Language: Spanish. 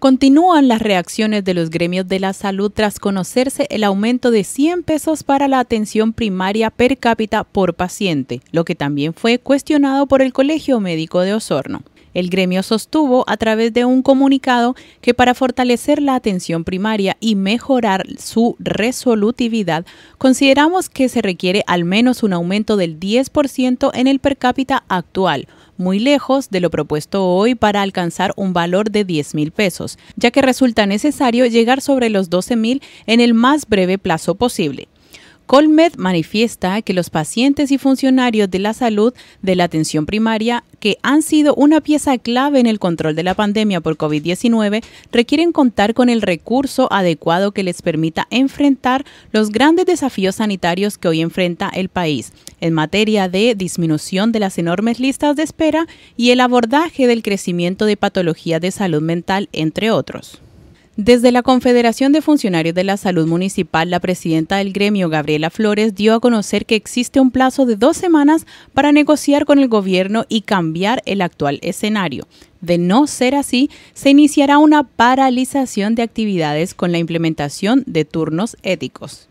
Continúan las reacciones de los gremios de la salud tras conocerse el aumento de 100 pesos para la atención primaria per cápita por paciente, lo que también fue cuestionado por el Colegio Médico de Osorno. El gremio sostuvo a través de un comunicado que para fortalecer la atención primaria y mejorar su resolutividad, consideramos que se requiere al menos un aumento del 10% en el per cápita actual, muy lejos de lo propuesto hoy para alcanzar un valor de 10 mil pesos, ya que resulta necesario llegar sobre los 12 mil en el más breve plazo posible. Colmed manifiesta que los pacientes y funcionarios de la salud de la atención primaria, que han sido una pieza clave en el control de la pandemia por COVID-19, requieren contar con el recurso adecuado que les permita enfrentar los grandes desafíos sanitarios que hoy enfrenta el país en materia de disminución de las enormes listas de espera y el abordaje del crecimiento de patologías de salud mental, entre otros. Desde la Confederación de Funcionarios de la Salud Municipal, la presidenta del gremio, Gabriela Flores, dio a conocer que existe un plazo de dos semanas para negociar con el gobierno y cambiar el actual escenario. De no ser así, se iniciará una paralización de actividades con la implementación de turnos éticos.